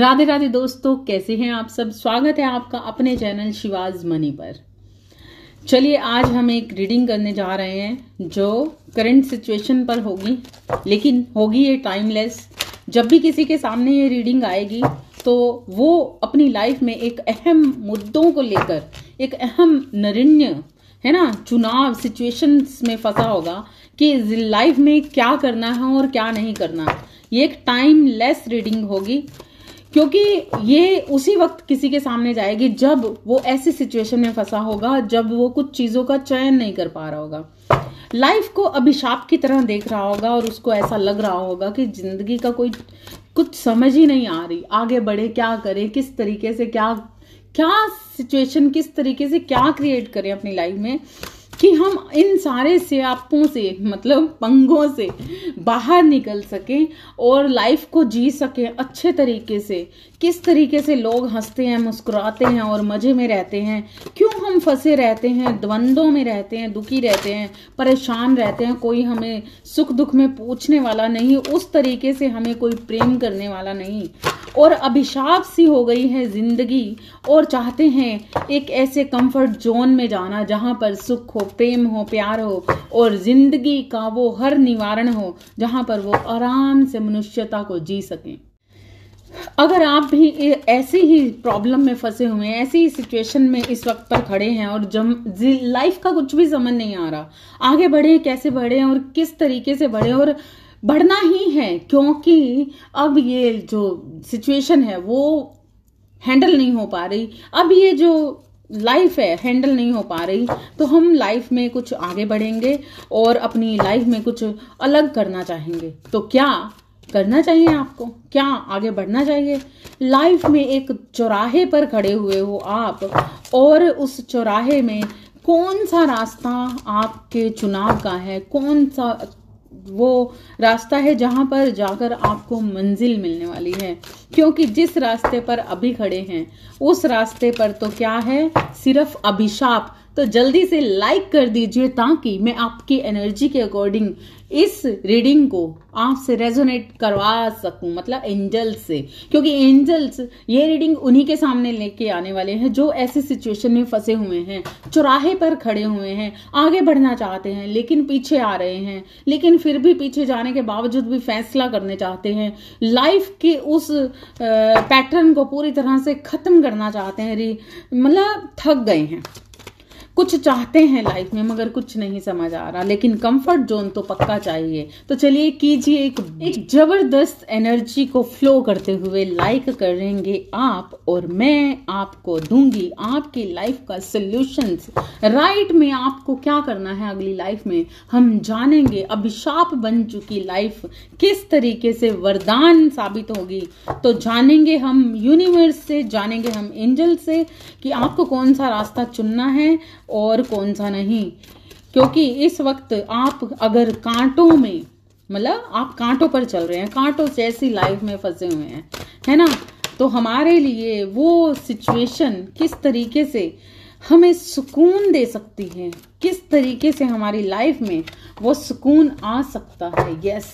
राधे राधे दोस्तों कैसे हैं आप सब स्वागत है आपका अपने चैनल शिवाज मनी पर चलिए आज हम एक रीडिंग करने जा रहे हैं जो करंट सिचुएशन पर होगी लेकिन होगी ये टाइमलेस जब भी किसी के सामने ये रीडिंग आएगी तो वो अपनी लाइफ में एक अहम मुद्दों को लेकर एक अहम नरिण्य है ना चुनाव सिचुएशंस में फंसा होगा कि लाइफ में क्या करना है और क्या नहीं करना ये एक टाइमलेस रीडिंग होगी क्योंकि ये उसी वक्त किसी के सामने जाएगी जब वो ऐसी सिचुएशन में फंसा होगा जब वो कुछ चीज़ों का चयन नहीं कर पा रहा होगा लाइफ को अभिशाप की तरह देख रहा होगा और उसको ऐसा लग रहा होगा कि ज़िंदगी का कोई कुछ समझ ही नहीं आ रही आगे बढ़े क्या करें किस तरीके से क्या क्या सिचुएशन किस तरीके से क्या क्रिएट करें अपनी लाइफ में कि हम इन सारे स्यापों से मतलब पंगों से बाहर निकल सकें और लाइफ को जी सकें अच्छे तरीके से किस तरीके से लोग हंसते हैं मुस्कुराते हैं और मज़े में रहते हैं क्यों हम फंसे रहते हैं द्वंद्वों में रहते हैं दुखी रहते हैं परेशान रहते हैं कोई हमें सुख दुख में पूछने वाला नहीं उस तरीके से हमें कोई प्रेम करने वाला नहीं और अभिशाप सी हो गई है ज़िंदगी और चाहते हैं एक ऐसे कंफर्ट जोन में जाना जहाँ पर सुख हो प्रेम हो प्यार हो और ज़िंदगी का वो हर निवारण हो जहाँ पर वो आराम से मनुष्यता को जी सकें अगर आप भी ऐसी ही प्रॉब्लम में फंसे हुए हैं ऐसी ही सिचुएशन में इस वक्त पर खड़े हैं और जम लाइफ का कुछ भी समझ नहीं आ रहा आगे बढ़े कैसे बढ़े और किस तरीके से बढ़े और बढ़ना ही है क्योंकि अब ये जो सिचुएशन है वो हैंडल नहीं हो पा रही अब ये जो लाइफ है हैंडल नहीं हो पा रही तो हम लाइफ में कुछ आगे बढ़ेंगे और अपनी लाइफ में कुछ अलग करना चाहेंगे तो क्या करना चाहिए आपको क्या आगे बढ़ना चाहिए लाइफ में एक चौराहे पर खड़े हुए हो आप और उस चौराहे में कौन सा रास्ता आपके चुनाव का है कौन सा वो रास्ता है जहां पर जाकर आपको मंजिल मिलने वाली है क्योंकि जिस रास्ते पर अभी खड़े हैं उस रास्ते पर तो क्या है सिर्फ अभिशाप तो जल्दी से लाइक कर दीजिए ताकि मैं आपकी एनर्जी के अकॉर्डिंग इस रीडिंग को आपसे रेजोनेट करवा सकूं मतलब एंजल्स से क्योंकि एंजल्स ये रीडिंग उन्हीं के सामने लेके आने वाले हैं जो ऐसे सिचुएशन में फंसे हुए हैं चौराहे पर खड़े हुए हैं आगे बढ़ना चाहते हैं लेकिन पीछे आ रहे हैं लेकिन फिर भी पीछे जाने के बावजूद भी फैसला करने चाहते हैं लाइफ के उस पैटर्न को पूरी तरह से ख़त्म करना चाहते हैं मतलब थक गए हैं कुछ चाहते हैं लाइफ में मगर कुछ नहीं समझ आ रहा लेकिन कंफर्ट जोन तो पक्का चाहिए तो चलिए कीजिए एक एक जबरदस्त एनर्जी को फ्लो करते हुए लाइक करेंगे आप और मैं आपको दूंगी आपकी लाइफ का सोल्यूशन राइट में आपको क्या करना है अगली लाइफ में हम जानेंगे अभिशाप बन चुकी लाइफ किस तरीके से वरदान साबित होगी तो जानेंगे हम यूनिवर्स से जानेंगे हम एंजल से कि आपको कौन सा रास्ता चुनना है और कौन सा नहीं क्योंकि इस वक्त आप अगर कांटों में मतलब आप कांटों पर चल रहे हैं कांटों जैसी लाइफ में फंसे हुए हैं है ना तो हमारे लिए वो सिचुएशन किस तरीके से हमें सुकून दे सकती है किस तरीके से हमारी लाइफ में वो सुकून आ सकता है यस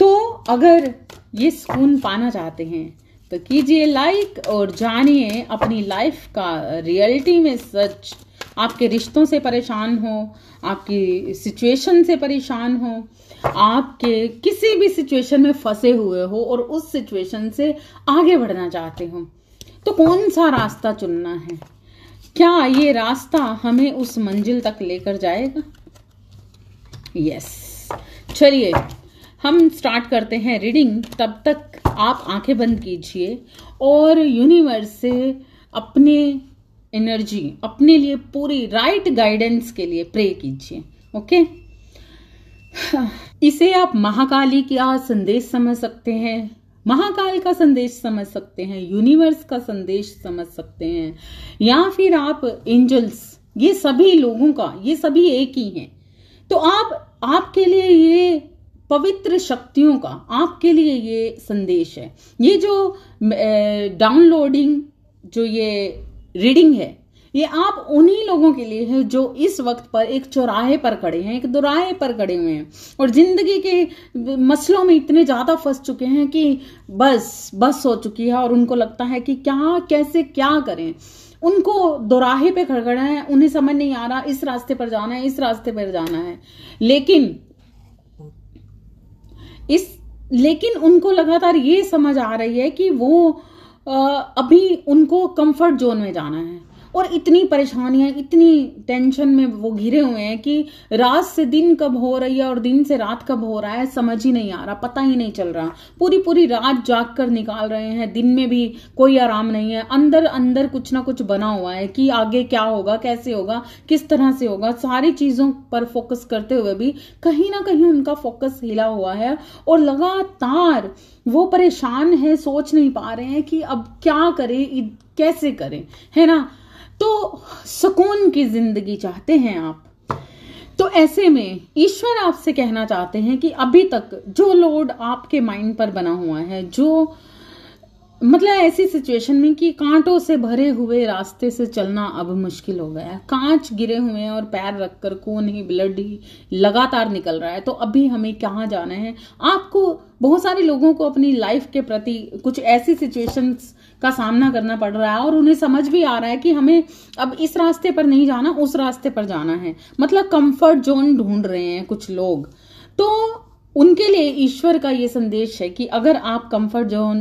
तो अगर ये सुकून पाना चाहते हैं तो कीजिए लाइक और जानिए अपनी लाइफ का रियलिटी में सच आपके रिश्तों से परेशान हो आपकी सिचुएशन से परेशान हो आपके किसी भी सिचुएशन में फंसे हुए हो और उस सिचुएशन से आगे बढ़ना चाहते हो तो कौन सा रास्ता चुनना है क्या ये रास्ता हमें उस मंजिल तक लेकर जाएगा यस चलिए हम स्टार्ट करते हैं रीडिंग तब तक आप आंखें बंद कीजिए और यूनिवर्स से अपने एनर्जी अपने लिए पूरी राइट गाइडेंस के लिए प्रे कीजिए ओके इसे आप महाकाली का संदेश समझ सकते हैं महाकाल का संदेश समझ सकते हैं यूनिवर्स का संदेश समझ सकते हैं या फिर आप एंजल्स ये सभी लोगों का ये सभी एक ही हैं तो आप आपके लिए ये पवित्र शक्तियों का आपके लिए ये संदेश है ये जो डाउनलोडिंग जो ये रीडिंग है ये आप उन्हीं लोगों के लिए है जो इस वक्त पर एक चौराहे पर खड़े हैं एक दुराहे पर खड़े हुए हैं और जिंदगी के मसलों में इतने ज़्यादा फंस चुके हैं कि बस बस हो चुकी है और उनको लगता है कि क्या कैसे क्या करें उनको दुराहे पे खड़े है उन्हें समझ नहीं आ रहा इस रास्ते पर जाना है इस रास्ते पर जाना है लेकिन इस लेकिन उनको लगातार ये समझ आ रही है कि वो अभी उनको कंफर्ट जोन में जाना है और इतनी परेशानियां इतनी टेंशन में वो घिरे हुए हैं कि रात से दिन कब हो रही है और दिन से रात कब हो रहा है समझ ही नहीं आ रहा पता ही नहीं चल रहा पूरी पूरी रात जाग कर निकाल रहे हैं दिन में भी कोई आराम नहीं है अंदर अंदर कुछ ना कुछ बना हुआ है कि आगे क्या होगा कैसे होगा किस तरह से होगा सारी चीज़ों पर फोकस करते हुए भी कहीं ना कहीं उनका फोकस हिला हुआ है और लगातार वो परेशान है सोच नहीं पा रहे हैं कि अब क्या करें कैसे करें है ना तो सुकून की जिंदगी चाहते हैं आप तो ऐसे में ईश्वर आपसे कहना चाहते हैं कि अभी तक जो लोड आपके माइंड पर बना हुआ है जो मतलब ऐसी सिचुएशन में कि कांटों से भरे हुए रास्ते से चलना अब मुश्किल हो गया है कांच गिरे हुए हैं और पैर रखकर कौन ही ब्लड ही लगातार निकल रहा है तो अभी हमें कहाँ जाना है आपको बहुत सारे लोगों को अपनी लाइफ के प्रति कुछ ऐसी सिचुएशंस का सामना करना पड़ रहा है और उन्हें समझ भी आ रहा है कि हमें अब इस रास्ते पर नहीं जाना उस रास्ते पर जाना है मतलब कंफर्ट जोन ढूंढ रहे हैं कुछ लोग तो उनके लिए ईश्वर का ये संदेश है कि अगर आप कंफर्ट जोन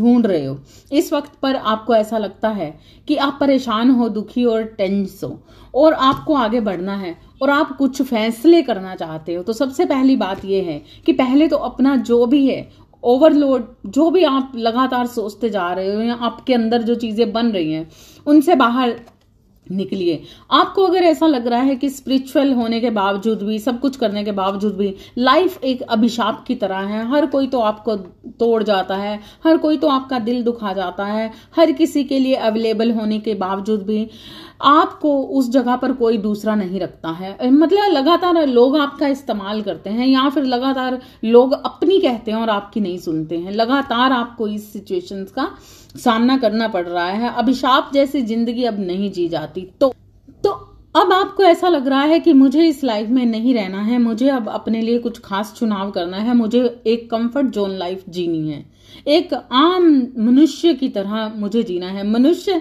ढूंढ रहे हो इस वक्त पर आपको ऐसा लगता है कि आप परेशान हो दुखी और टेंस हो और आपको आगे बढ़ना है और आप कुछ फैसले करना चाहते हो तो सबसे पहली बात यह है कि पहले तो अपना जो भी है ओवरलोड जो भी आप लगातार सोचते जा रहे हो या आपके अंदर जो चीज़ें बन रही हैं उनसे बाहर निकलिए आपको अगर ऐसा लग रहा है कि स्पिरिचुअल होने के बावजूद भी सब कुछ करने के बावजूद भी लाइफ एक अभिशाप की तरह है हर कोई तो आपको तोड़ जाता है हर कोई तो आपका दिल दुखा जाता है हर किसी के लिए अवेलेबल होने के बावजूद भी आपको उस जगह पर कोई दूसरा नहीं रखता है मतलब लगातार लोग आपका इस्तेमाल करते हैं या फिर लगातार लोग अपनी कहते हैं और आपकी नहीं सुनते हैं लगातार आपको इस सिचुएशन का सामना करना पड़ रहा है अभिशाप जैसी जिंदगी अब नहीं जी जाती तो, तो अब आपको ऐसा लग रहा है कि मुझे इस लाइफ में नहीं रहना है मुझे अब अपने लिए कुछ खास चुनाव करना है मुझे एक कंफर्ट जोन लाइफ जीनी है एक आम मनुष्य की तरह मुझे जीना है मनुष्य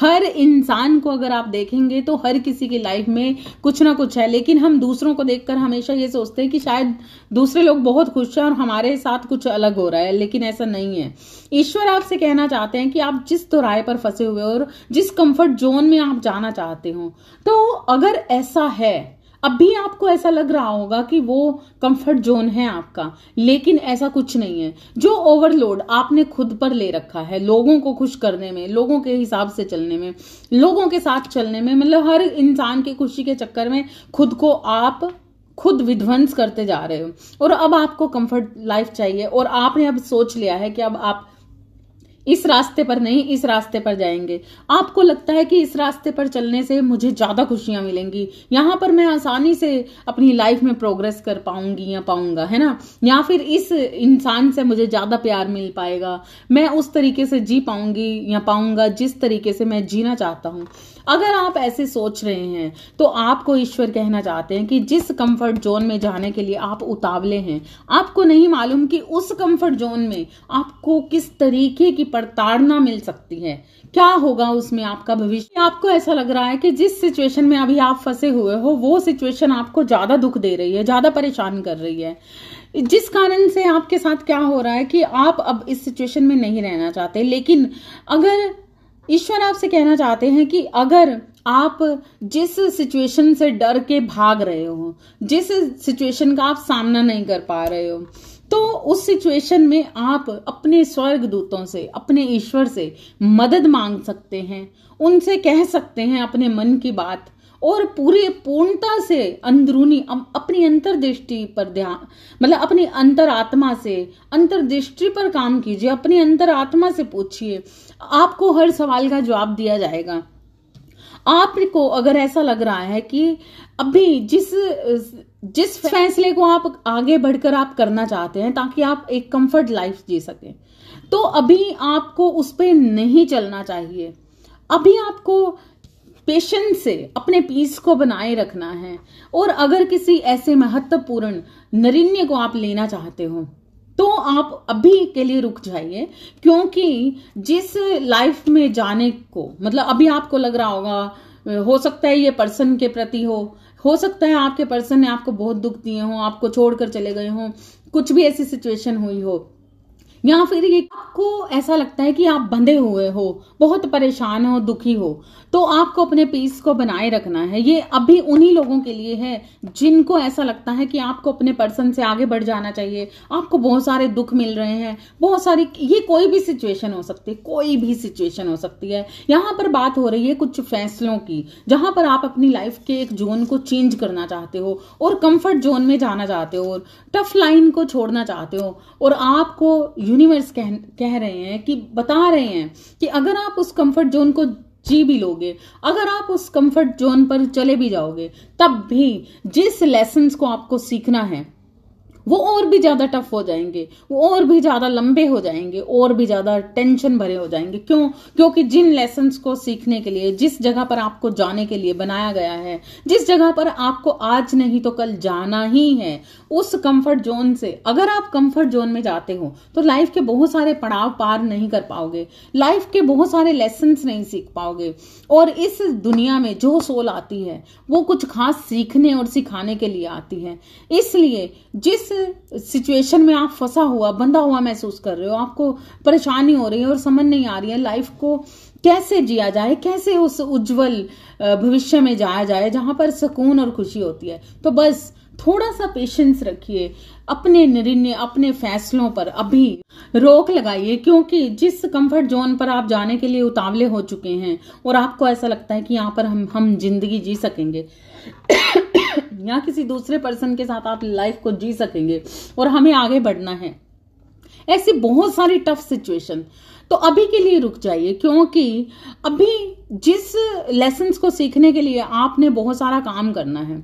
हर इंसान को अगर आप देखेंगे तो हर किसी की लाइफ में कुछ ना कुछ है लेकिन हम दूसरों को देखकर हमेशा ये सोचते हैं कि शायद दूसरे लोग बहुत खुश हैं और हमारे साथ कुछ अलग हो रहा है लेकिन ऐसा नहीं है ईश्वर आपसे कहना चाहते हैं कि आप जिस तो राय पर फंसे हुए और जिस कंफर्ट जोन में आप जाना चाहते हो तो अगर ऐसा है अब भी आपको ऐसा लग रहा होगा कि वो कंफर्ट जोन है आपका लेकिन ऐसा कुछ नहीं है जो ओवरलोड आपने खुद पर ले रखा है लोगों को खुश करने में लोगों के हिसाब से चलने में लोगों के साथ चलने में मतलब हर इंसान की खुशी के चक्कर में खुद को आप खुद विध्वंस करते जा रहे हो और अब आपको कंफर्ट लाइफ चाहिए और आपने अब सोच लिया है कि अब आप इस रास्ते पर नहीं इस रास्ते पर जाएंगे आपको लगता है कि इस रास्ते पर चलने से मुझे ज़्यादा खुशियां मिलेंगी यहां पर मैं आसानी से अपनी लाइफ में प्रोग्रेस कर पाऊंगी या पाऊंगा है ना या फिर इस इंसान से मुझे ज़्यादा प्यार मिल पाएगा मैं उस तरीके से जी पाऊंगी या पाऊंगा जिस तरीके से मैं जीना चाहता हूं अगर आप ऐसे सोच रहे हैं तो आपको ईश्वर कहना चाहते हैं कि जिस कंफर्ट जोन में जाने के लिए आप उतावले हैं आपको नहीं मालूम कि उस कंफर्ट जोन में आपको किस तरीके की प्रताड़ना मिल सकती है क्या होगा उसमें आपका भविष्य आपको ऐसा लग रहा है कि जिस सिचुएशन में अभी आप फंसे हुए हो वो सिचुएशन आपको ज़्यादा दुख दे रही है ज़्यादा परेशान कर रही है जिस कारण से आपके साथ क्या हो रहा है कि आप अब इस सिचुएशन में नहीं रहना चाहते लेकिन अगर ईश्वर आपसे कहना चाहते हैं कि अगर आप जिस सिचुएशन से डर के भाग रहे हो जिस सिचुएशन का आप सामना नहीं कर पा रहे हो तो उस सिचुएशन में आप अपने स्वर्ग दूतों से अपने ईश्वर से मदद मांग सकते हैं उनसे कह सकते हैं अपने मन की बात और पूरे पूर्णता से अंदरूनी अपनी अंतर्दृष्टि पर ध्यान मतलब अपनी अंतरात्मा से अंतर्दृष्टि पर काम कीजिए अपनी अंतरात्मा से पूछिए आपको हर सवाल का जवाब दिया जाएगा आपको अगर ऐसा लग रहा है कि अभी जिस जिस फैसले को आप आगे बढ़कर आप करना चाहते हैं ताकि आप एक कंफर्ट लाइफ जी सकें तो अभी आपको उस पर नहीं चलना चाहिए अभी आपको पेशेंस से अपने पीस को बनाए रखना है और अगर किसी ऐसे महत्वपूर्ण नरिण्य को आप लेना चाहते हो तो आप अभी के लिए रुक जाइए क्योंकि जिस लाइफ में जाने को मतलब अभी आपको लग रहा होगा हो सकता है ये पर्सन के प्रति हो हो सकता है आपके पर्सन ने आपको बहुत दुख दिए हों आपको छोड़कर चले गए हों कुछ भी ऐसी सिचुएशन हुई हो या फिर ये आपको ऐसा लगता है कि आप बंधे हुए हो बहुत परेशान हो दुखी हो तो आपको अपने पीस को बनाए रखना है ये अभी उन्हीं लोगों के लिए है जिनको ऐसा लगता है कि आपको अपने पर्सन से आगे बढ़ जाना चाहिए आपको बहुत सारे दुख मिल रहे हैं बहुत सारी ये कोई भी सिचुएशन हो सकती है कोई भी सिचुएशन हो सकती है यहाँ पर बात हो रही है कुछ फैसलों की जहां पर आप अपनी लाइफ के एक जोन को चेंज करना चाहते हो और कंफर्ट जोन में जाना चाहते हो और टफ लाइन को छोड़ना चाहते हो और आपको यूनिवर्स कह कह रहे हैं कि बता रहे हैं कि अगर आप उस कंफर्ट जोन को जी भी लोगे अगर आप उस कंफर्ट जोन पर चले भी जाओगे तब भी जिस लेसन को आपको सीखना है वो और भी ज़्यादा टफ हो जाएंगे वो और भी ज़्यादा लंबे हो जाएंगे और भी ज़्यादा टेंशन भरे हो जाएंगे क्यों क्योंकि जिन लेसन को सीखने के लिए जिस जगह पर आपको जाने के लिए बनाया गया है जिस जगह पर आपको आज नहीं तो कल जाना ही है उस कंफर्ट जोन से अगर आप कंफर्ट जोन में जाते हो तो लाइफ के बहुत सारे पड़ाव पार नहीं कर पाओगे लाइफ के बहुत सारे लेसन्स नहीं सीख पाओगे और इस दुनिया में जो सोल आती है वो कुछ खास सीखने और सिखाने के लिए आती है इसलिए जिस सिचुएशन में आप फंसा हुआ बंधा हुआ महसूस कर रहे हो आपको परेशानी हो रही है और समझ नहीं आ रही है लाइफ को कैसे जिया जाए कैसे उस उज्जवल भविष्य में जाया जाए जहां पर सुकून और खुशी होती है तो बस थोड़ा सा पेशेंस रखिए अपने निर्णय अपने फैसलों पर अभी रोक लगाइए क्योंकि जिस कंफर्ट जोन पर आप जाने के लिए उतावले हो चुके हैं और आपको ऐसा लगता है कि यहाँ पर हम हम जिंदगी जी सकेंगे या किसी दूसरे पर्सन के साथ आप लाइफ को जी सकेंगे और हमें आगे बढ़ना है ऐसी बहुत सारी टफ सिचुएशन तो अभी के लिए रुक जाइए क्योंकि अभी जिस लेसन को सीखने के लिए आपने बहुत सारा काम करना है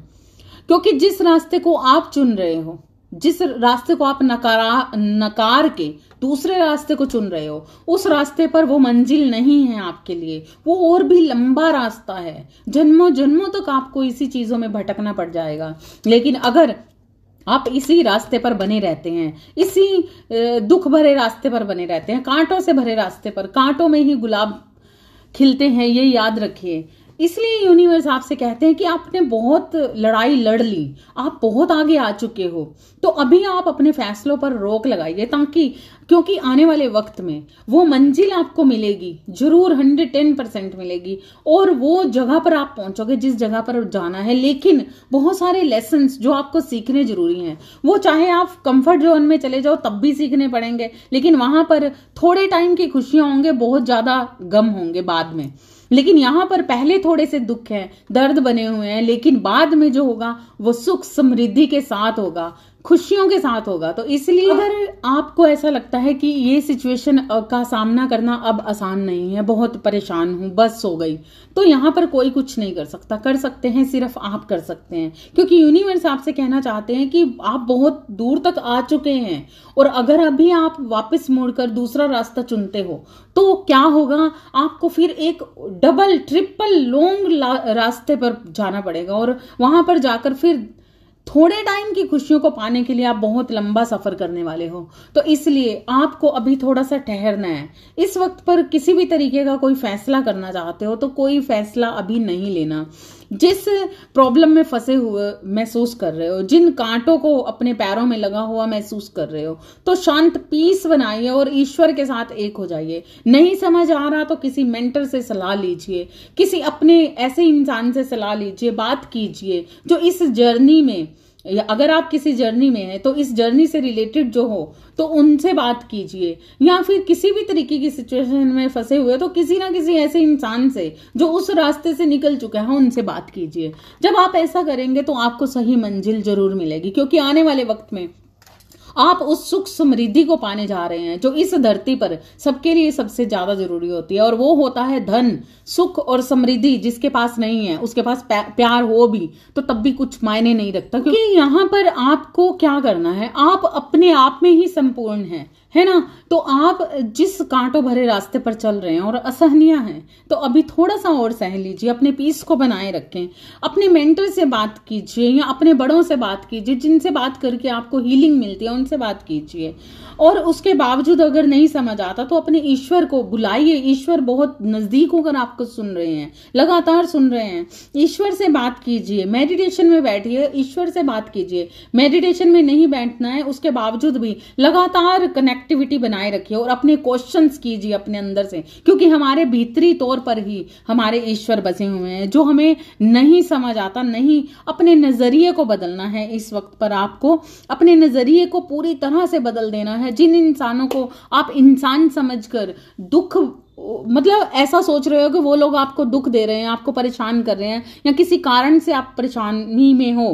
क्योंकि जिस रास्ते को आप चुन रहे हो जिस रास्ते को आप नकारा नकार के दूसरे रास्ते को चुन रहे हो उस रास्ते पर वो मंजिल नहीं है आपके लिए वो और भी लंबा रास्ता है जन्मों जन्मों तक आपको इसी चीज़ों में भटकना पड़ जाएगा लेकिन अगर आप इसी रास्ते पर बने रहते हैं इसी दुख भरे रास्ते पर बने रहते हैं कांटों से भरे रास्ते पर कांटों में ही गुलाब खिलते हैं ये याद रखिए इसलिए यूनिवर्स आपसे कहते हैं कि आपने बहुत लड़ाई लड़ ली आप बहुत आगे आ चुके हो तो अभी आप अपने फैसलों पर रोक लगाइए ताकि क्योंकि आने वाले वक्त में वो मंजिल आपको मिलेगी जरूर हंड्रेड टेन परसेंट मिलेगी और वो जगह पर आप पहुंचोगे जिस जगह पर जाना है लेकिन बहुत सारे लेसन जो आपको सीखने जरूरी हैं वो चाहे आप कंफर्ट जोन में चले जाओ तब भी सीखने पड़ेंगे लेकिन वहां पर थोड़े टाइम की खुशियां होंगे बहुत ज्यादा गम होंगे बाद में लेकिन यहाँ पर पहले थोड़े से दुख है दर्द बने हुए हैं लेकिन बाद में जो होगा वो सुख समृद्धि के साथ होगा खुशियों के साथ होगा तो इसलिए हाँ। इधर आपको ऐसा लगता है कि ये सिचुएशन का सामना करना अब आसान नहीं है बहुत परेशान हूं बस हो गई तो यहां पर कोई कुछ नहीं कर सकता कर सकते हैं सिर्फ आप कर सकते हैं क्योंकि यूनिवर्स आपसे कहना चाहते हैं कि आप बहुत दूर तक आ चुके हैं और अगर अभी आप वापस मुड़कर दूसरा रास्ता चुनते हो तो क्या होगा आपको फिर एक डबल ट्रिपल लॉन्ग रास्ते पर जाना पड़ेगा और वहां पर जाकर फिर थोड़े टाइम की खुशियों को पाने के लिए आप बहुत लंबा सफर करने वाले हो तो इसलिए आपको अभी थोड़ा सा ठहरना है इस वक्त पर किसी भी तरीके का कोई फैसला करना चाहते हो तो कोई फैसला अभी नहीं लेना जिस प्रॉब्लम में फंसे हुए महसूस कर रहे हो जिन कांटों को अपने पैरों में लगा हुआ महसूस कर रहे हो तो शांत पीस बनाइए और ईश्वर के साथ एक हो जाइए नहीं समझ आ रहा तो किसी मेंटर से सलाह लीजिए किसी अपने ऐसे इंसान से सलाह लीजिए बात कीजिए जो इस जर्नी में अगर आप किसी जर्नी में हैं तो इस जर्नी से रिलेटेड जो हो तो उनसे बात कीजिए या फिर किसी भी तरीके की सिचुएशन में फंसे हुए तो किसी ना किसी ऐसे इंसान से जो उस रास्ते से निकल चुके हैं उनसे बात कीजिए जब आप ऐसा करेंगे तो आपको सही मंजिल जरूर मिलेगी क्योंकि आने वाले वक्त में आप उस सुख समृद्धि को पाने जा रहे हैं जो इस धरती पर सबके लिए सबसे ज्यादा जरूरी होती है और वो होता है धन सुख और समृद्धि जिसके पास नहीं है उसके पास प्यार हो भी तो तब भी कुछ मायने नहीं रखता क्योंकि यहाँ पर आपको क्या करना है आप अपने आप में ही संपूर्ण है है ना तो आप जिस कांटो भरे रास्ते पर चल रहे हैं और असहनीय हैं तो अभी थोड़ा सा और सह लीजिए अपने पीस को बनाए रखें अपने मेंटर से बात कीजिए या अपने बड़ों से बात कीजिए जिनसे बात करके आपको हीलिंग मिलती है उनसे बात कीजिए और उसके बावजूद अगर नहीं समझ आता तो अपने ईश्वर को बुलाइए ईश्वर बहुत नज़दीक होकर आपको सुन रहे हैं लगातार सुन रहे हैं ईश्वर से बात कीजिए मेडिटेशन में बैठिए ईश्वर से बात कीजिए मेडिटेशन में नहीं बैठना है उसके बावजूद भी लगातार कनेक्ट कनेक्टिविटी बनाए रखिए और अपने क्वेश्चन कीजिए अपने अंदर से क्योंकि हमारे भीतरी तौर पर ही हमारे ईश्वर बसे हुए हैं जो हमें नहीं समझ आता नहीं अपने नज़रिए को बदलना है इस वक्त पर आपको अपने नज़रिए को पूरी तरह से बदल देना है जिन इंसानों को आप इंसान समझकर दुख मतलब ऐसा सोच रहे हो कि वो लोग आपको दुख दे रहे हैं आपको परेशान कर रहे हैं या किसी कारण से आप परेशानी में हो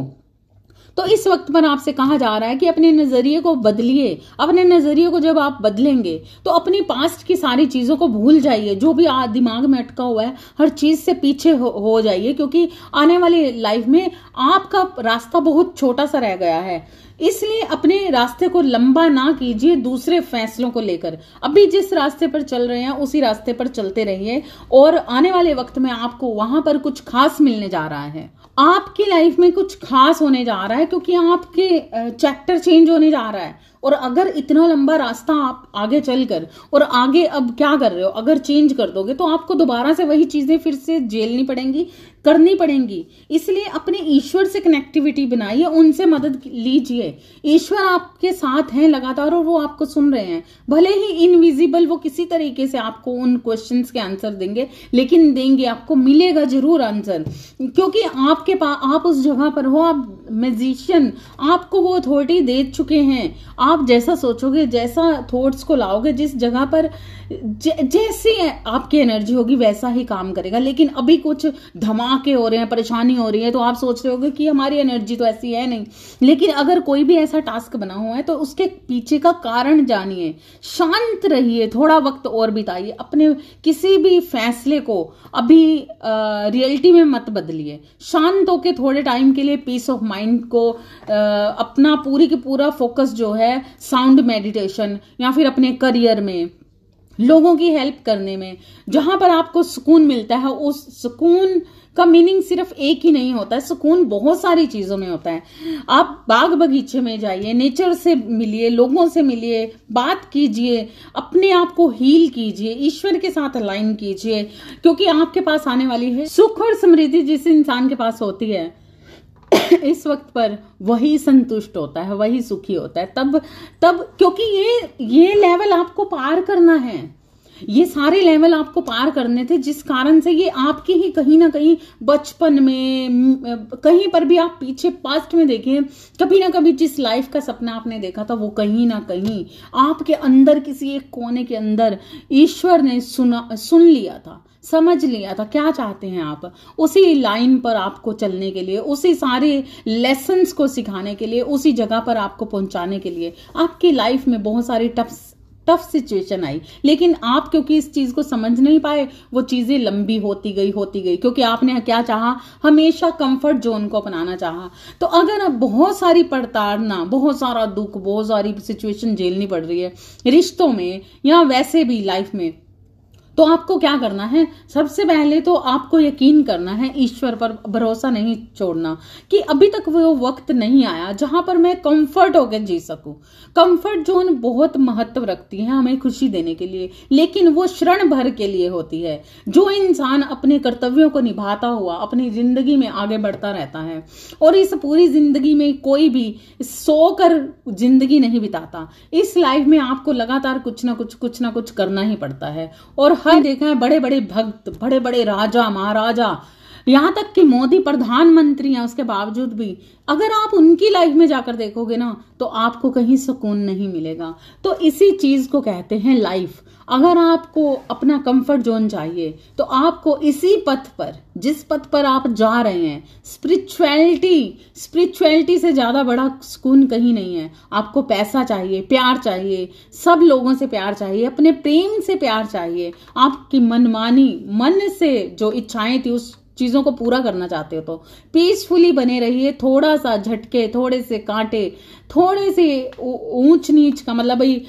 तो इस वक्त पर आपसे कहा जा रहा है कि अपने नज़रिए को बदलिए अपने नज़रिए को जब आप बदलेंगे तो अपनी पास्ट की सारी चीज़ों को भूल जाइए जो भी दिमाग में अटका हुआ है हर चीज़ से पीछे हो, हो जाइए क्योंकि आने वाली लाइफ में आपका रास्ता बहुत छोटा सा रह गया है इसलिए अपने रास्ते को लंबा ना कीजिए दूसरे फैसलों को लेकर अभी जिस रास्ते पर चल रहे हैं उसी रास्ते पर चलते रहिए और आने वाले वक्त में आपको वहां पर कुछ खास मिलने जा रहा है आपकी लाइफ में कुछ खास होने जा रहा है क्योंकि आपके चैप्टर चेंज होने जा रहा है और अगर इतना लंबा रास्ता आप आगे चलकर और आगे अब क्या कर रहे हो अगर चेंज कर दोगे तो आपको दोबारा से वही चीज़ें फिर से झेलनी पड़ेंगी करनी पड़ेंगी इसलिए अपने ईश्वर से कनेक्टिविटी बनाइए उनसे मदद लीजिए ईश्वर आपके साथ हैं लगातार और वो आपको सुन रहे हैं भले ही इनविजिबल वो किसी तरीके से आपको उन क्वेश्चंस के आंसर देंगे लेकिन देंगे आपको मिलेगा जरूर आंसर क्योंकि आपके पास आप उस जगह पर हो आप म्यूजिशियन आपको वो अथॉरिटी दे चुके हैं आप जैसा सोचोगे जैसा थॉट्स को लाओगे जिस जगह पर जैसी आपकी एनर्जी होगी वैसा ही काम करेगा लेकिन अभी कुछ धमा धमाके हो रहे हैं परेशानी हो रही है तो आप सोच रहे होगे कि हमारी एनर्जी तो ऐसी है नहीं लेकिन अगर कोई भी ऐसा टास्क बना हुआ है तो उसके पीछे का कारण जानिए शांत रहिए थोड़ा वक्त और बिताइए अपने किसी भी फैसले को अभी रियलिटी में मत बदलिए शांत होकर थोड़े टाइम के लिए पीस ऑफ माइंड को आ, अपना पूरी की पूरा फोकस जो है साउंड मेडिटेशन या फिर अपने करियर में लोगों की हेल्प करने में जहां पर आपको सुकून मिलता है उस सुकून आ, का मीनिंग सिर्फ एक ही नहीं होता है सुकून बहुत सारी चीज़ों में होता है आप बाग बगीचे में जाइए नेचर से मिलिए लोगों से मिलिए बात कीजिए अपने आप को हील कीजिए ईश्वर के साथ अलाइन कीजिए क्योंकि आपके पास आने वाली है सुख और समृद्धि जिस इंसान के पास होती है इस वक्त पर वही संतुष्ट होता है वही सुखी होता है तब तब क्योंकि ये ये लेवल आपको पार करना है ये सारे लेवल आपको पार करने थे जिस कारण से ये आपके ही कहीं ना कहीं बचपन में कहीं पर भी आप पीछे पास्ट में देखें कभी ना कभी जिस लाइफ का सपना आपने देखा था वो कहीं ना कहीं आपके अंदर किसी एक कोने के अंदर ईश्वर ने सुना सुन लिया था समझ लिया था क्या चाहते हैं आप उसी लाइन पर आपको चलने के लिए उसी सारे लेसन को सिखाने के लिए उसी जगह पर आपको पहुंचाने के लिए आपकी लाइफ में बहुत सारे टफ टफ सिचुएशन आई लेकिन आप क्योंकि इस चीज को समझ नहीं पाए वो चीजें लंबी होती गई होती गई क्योंकि आपने क्या चाहा हमेशा कंफर्ट जोन को अपनाना चाहा तो अगर आप बहुत सारी पड़ताड़ना बहुत सारा दुख बहुत सारी सिचुएशन झेलनी पड़ रही है रिश्तों में या वैसे भी लाइफ में तो आपको क्या करना है सबसे पहले तो आपको यकीन करना है ईश्वर पर भरोसा नहीं छोड़ना कि अभी तक वो वक्त नहीं आया जहां पर मैं कंफर्ट होकर जी सकूं कंफर्ट जोन बहुत महत्व रखती है हमें खुशी देने के लिए लेकिन वो शरण भर के लिए होती है जो इंसान अपने कर्तव्यों को निभाता हुआ अपनी जिंदगी में आगे बढ़ता रहता है और इस पूरी जिंदगी में कोई भी सो कर जिंदगी नहीं बिताता इस लाइफ में आपको लगातार कुछ ना कुछ कुछ ना कुछ करना ही पड़ता है और हर हम देखा है बड़े बड़े भक्त बड़े बड़े राजा महाराजा यहाँ तक कि मोदी प्रधानमंत्री हैं उसके बावजूद भी अगर आप उनकी लाइफ में जाकर देखोगे ना तो आपको कहीं सुकून नहीं मिलेगा तो इसी चीज को कहते हैं लाइफ अगर आपको अपना कंफर्ट जोन चाहिए तो आपको इसी पथ पर जिस पथ पर आप जा रहे हैं स्पिरिचुअलिटी स्पिरिचुअलिटी से ज़्यादा बड़ा सुकून कहीं नहीं है आपको पैसा चाहिए प्यार चाहिए सब लोगों से प्यार चाहिए अपने प्रेम से प्यार चाहिए आपकी मनमानी मन से जो इच्छाएं थी उस चीज़ों को पूरा करना चाहते हो तो पीसफुली बने रहिए थोड़ा सा झटके थोड़े से कांटे थोड़े से ऊंच नीच का मतलब भाई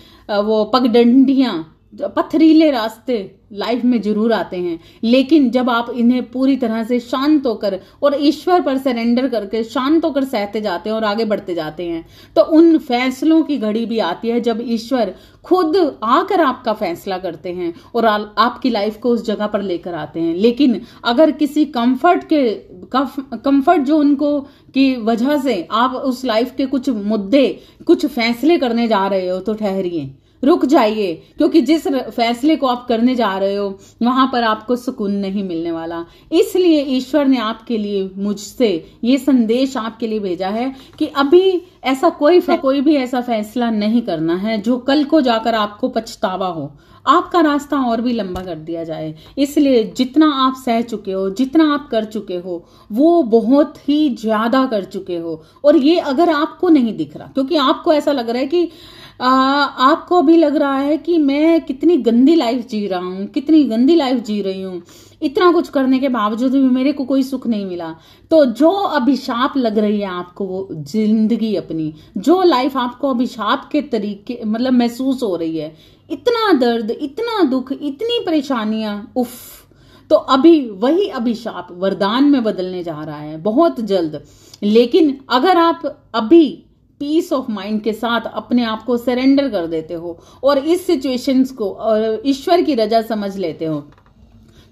वो पगडंडिया पथरीले रास्ते लाइफ में जरूर आते हैं लेकिन जब आप इन्हें पूरी तरह से शांत होकर और ईश्वर पर सरेंडर करके शांत होकर सहते जाते हैं और आगे बढ़ते जाते हैं तो उन फैसलों की घड़ी भी आती है जब ईश्वर खुद आकर आपका फैसला करते हैं और आ, आपकी लाइफ को उस जगह पर लेकर आते हैं लेकिन अगर किसी कंफर्ट के कंफर्ट जो उनको की वजह से आप उस लाइफ के कुछ मुद्दे कुछ फैसले करने जा रहे हो तो ठहरिए रुक जाइए क्योंकि जिस फैसले को आप करने जा रहे हो वहां पर आपको सुकून नहीं मिलने वाला इसलिए ईश्वर ने आपके लिए मुझसे ये संदेश आपके लिए भेजा है कि अभी ऐसा कोई कोई भी ऐसा फैसला नहीं करना है जो कल को जाकर आपको पछतावा हो आपका रास्ता और भी लंबा कर दिया जाए इसलिए जितना आप सह चुके हो जितना आप कर चुके हो वो बहुत ही ज़्यादा कर चुके हो और ये अगर आपको नहीं दिख रहा क्योंकि आपको ऐसा लग रहा है कि आ, आपको भी लग रहा है कि मैं कितनी गंदी लाइफ जी रहा हूं कितनी गंदी लाइफ जी रही हूँ इतना कुछ करने के बावजूद भी मेरे को कोई सुख नहीं मिला तो जो अभिशाप लग रही है आपको वो जिंदगी अपनी जो लाइफ आपको अभिशाप के तरीके मतलब महसूस हो रही है इतना दर्द इतना दुख इतनी परेशानियां उफ तो अभी वही अभिशाप वरदान में बदलने जा रहा है बहुत जल्द लेकिन अगर आप अभी पीस ऑफ माइंड के साथ अपने आप को सरेंडर कर देते हो और इस सिचुएशंस को और ईश्वर की रजा समझ लेते हो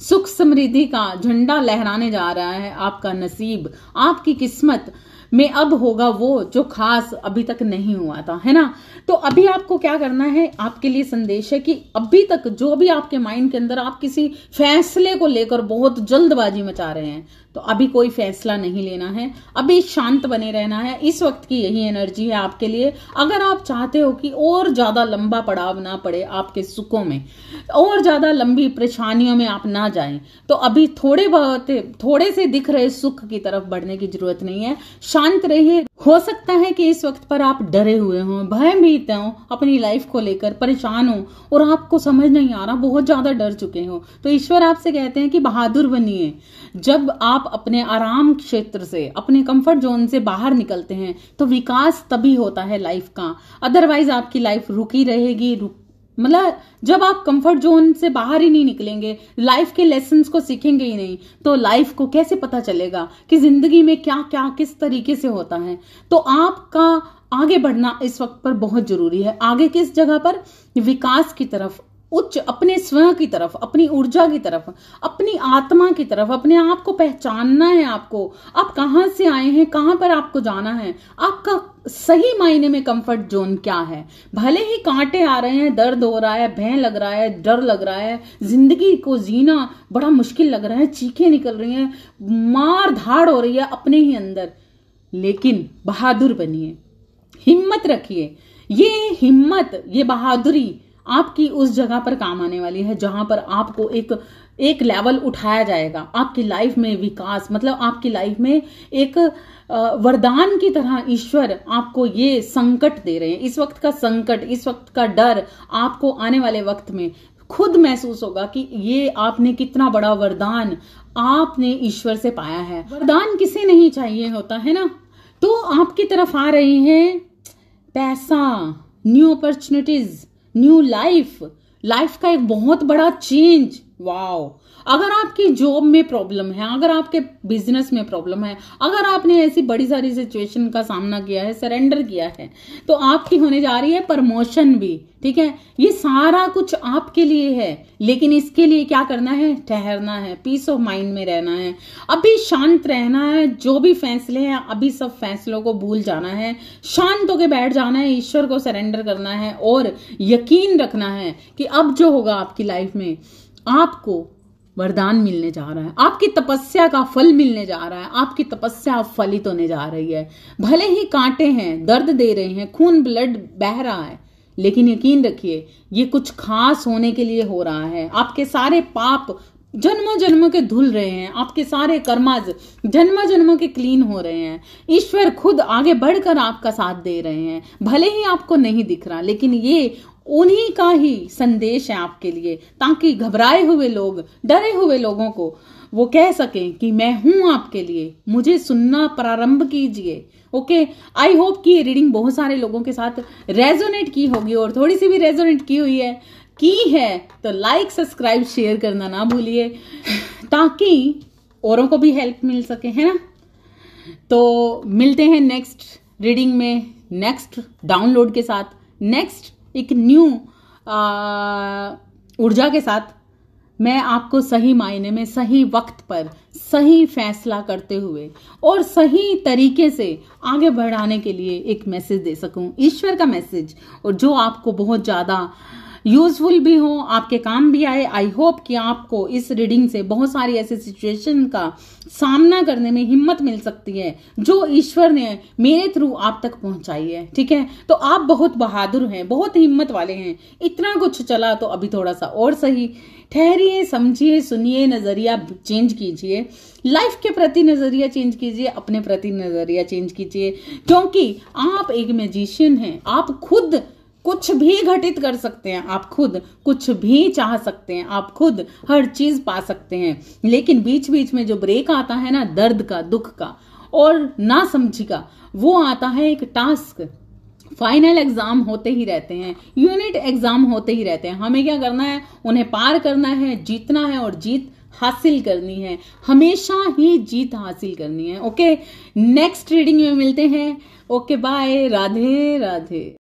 सुख समृद्धि का झंडा लहराने जा रहा है आपका नसीब आपकी किस्मत में अब होगा वो जो खास अभी तक नहीं हुआ था है ना तो अभी आपको क्या करना है आपके लिए संदेश है कि अभी तक जो भी आपके माइंड के अंदर आप किसी फैसले को लेकर बहुत जल्दबाजी मचा रहे हैं तो अभी कोई फैसला नहीं लेना है अभी शांत बने रहना है इस वक्त की यही एनर्जी है आपके लिए अगर आप चाहते हो कि और ज़्यादा लंबा पड़ाव ना पड़े आपके सुखों में और ज़्यादा लंबी परेशानियों में आप ना जाएं तो अभी थोड़े बहुत थोड़े से दिख रहे सुख की तरफ बढ़ने की जरूरत नहीं है शांत रहिए हो सकता है कि इस वक्त पर आप डरे हुए हों भयभीत हो अपनी लाइफ को लेकर परेशान हो और आपको समझ नहीं आ रहा बहुत ज़्यादा डर चुके हो तो ईश्वर आपसे कहते हैं कि बहादुर बनिए जब आप अपने आराम क्षेत्र से अपने कंफर्ट जोन से बाहर निकलते हैं तो विकास तभी होता है लाइफ का अदरवाइज आपकी लाइफ रुकी रहेगी रुक मतलब जब आप कंफर्ट जोन से बाहर ही नहीं निकलेंगे लाइफ के लेसन को सीखेंगे ही नहीं तो लाइफ को कैसे पता चलेगा कि जिंदगी में क्या क्या किस तरीके से होता है तो आपका आगे बढ़ना इस वक्त पर बहुत जरूरी है आगे किस जगह पर विकास की तरफ उच्च अपने स्वयं की तरफ अपनी ऊर्जा की तरफ अपनी आत्मा की तरफ अपने आप को पहचानना है आपको आप कहाँ से आए हैं कहाँ पर आपको जाना है आपका सही मायने में कंफर्ट जोन क्या है भले ही कांटे आ रहे हैं दर्द हो रहा है भय लग रहा है डर लग रहा है जिंदगी को जीना बड़ा मुश्किल लग रहा है चीखे निकल रही हैं मार धाड़ हो रही है अपने ही अंदर लेकिन बहादुर बनिए हिम्मत रखिए ये हिम्मत ये बहादुरी आपकी उस जगह पर काम आने वाली है जहां पर आपको एक एक लेवल उठाया जाएगा आपकी लाइफ में विकास मतलब आपकी लाइफ में एक वरदान की तरह ईश्वर आपको ये संकट दे रहे हैं इस वक्त का संकट इस वक्त का डर आपको आने वाले वक्त में खुद महसूस होगा कि ये आपने कितना बड़ा वरदान आपने ईश्वर से पाया है वरदान किसे नहीं चाहिए होता है ना तो आपकी तरफ आ रही है पैसा new opportunities new life life का एक बहुत बड़ा चेंज वाओ अगर आपकी जॉब में प्रॉब्लम है अगर आपके बिजनेस में प्रॉब्लम है अगर आपने ऐसी बड़ी सारी सिचुएशन का सामना किया है सरेंडर किया है तो आपकी होने जा रही है प्रमोशन भी ठीक है ये सारा कुछ आपके लिए है लेकिन इसके लिए क्या करना है ठहरना है पीस ऑफ माइंड में रहना है अभी शांत रहना है जो भी फैसले हैं अभी सब फैसलों को भूल जाना है शांत होकर बैठ जाना है ईश्वर को सरेंडर करना है और यकीन रखना है कि अब जो होगा आपकी लाइफ में आपको वरदान मिलने जा रहा है आपकी तपस्या का फल मिलने जा रहा है आपकी तपस्या फलित होने जा रही है भले ही कांटे हैं दर्द दे रहे हैं खून ब्लड बह रहा है लेकिन यकीन रखिए ये कुछ खास होने के लिए हो रहा है आपके सारे पाप जन्म जन्म के धुल रहे हैं आपके सारे कर्माज जन्म जन्म के क्लीन हो रहे हैं ईश्वर खुद आगे बढ़कर आपका साथ दे रहे हैं भले ही आपको नहीं दिख रहा लेकिन ये उन्हीं का ही संदेश है आपके लिए ताकि घबराए हुए लोग डरे हुए लोगों को वो कह सकें कि मैं हूं आपके लिए मुझे सुनना प्रारंभ कीजिए ओके आई होप कि ये रीडिंग बहुत सारे लोगों के साथ रेजोनेट की होगी और थोड़ी सी भी रेजोनेट की हुई है की है तो लाइक सब्सक्राइब शेयर करना ना भूलिए ताकि औरों को भी हेल्प मिल सके है ना तो मिलते हैं नेक्स्ट रीडिंग में नेक्स्ट डाउनलोड के साथ नेक्स्ट एक न्यू ऊर्जा के साथ मैं आपको सही मायने में सही वक्त पर सही फैसला करते हुए और सही तरीके से आगे बढ़ाने के लिए एक मैसेज दे सकूं ईश्वर का मैसेज और जो आपको बहुत ज़्यादा यूजफुल भी हो आपके काम भी आए आई होप कि आपको इस रीडिंग से बहुत सारी ऐसे सिचुएशन का सामना करने में हिम्मत मिल सकती है जो ईश्वर ने मेरे थ्रू आप तक पहुंचाई है ठीक है तो आप बहुत बहादुर हैं बहुत हिम्मत वाले हैं इतना कुछ चला तो अभी थोड़ा सा और सही ठहरिए समझिए सुनिए नज़रिया चेंज कीजिए लाइफ के प्रति नज़रिया चेंज कीजिए अपने प्रति नज़रिया चेंज कीजिए क्योंकि आप एक मैजिशियन हैं आप खुद कुछ भी घटित कर सकते हैं आप खुद कुछ भी चाह सकते हैं आप खुद हर चीज पा सकते हैं लेकिन बीच बीच में जो ब्रेक आता है ना दर्द का दुख का और ना समझी का वो आता है एक टास्क फाइनल एग्जाम होते ही रहते हैं यूनिट एग्जाम होते ही रहते हैं हमें क्या करना है उन्हें पार करना है जीतना है और जीत हासिल करनी है हमेशा ही जीत हासिल करनी है ओके नेक्स्ट रीडिंग में मिलते हैं ओके बाय राधे राधे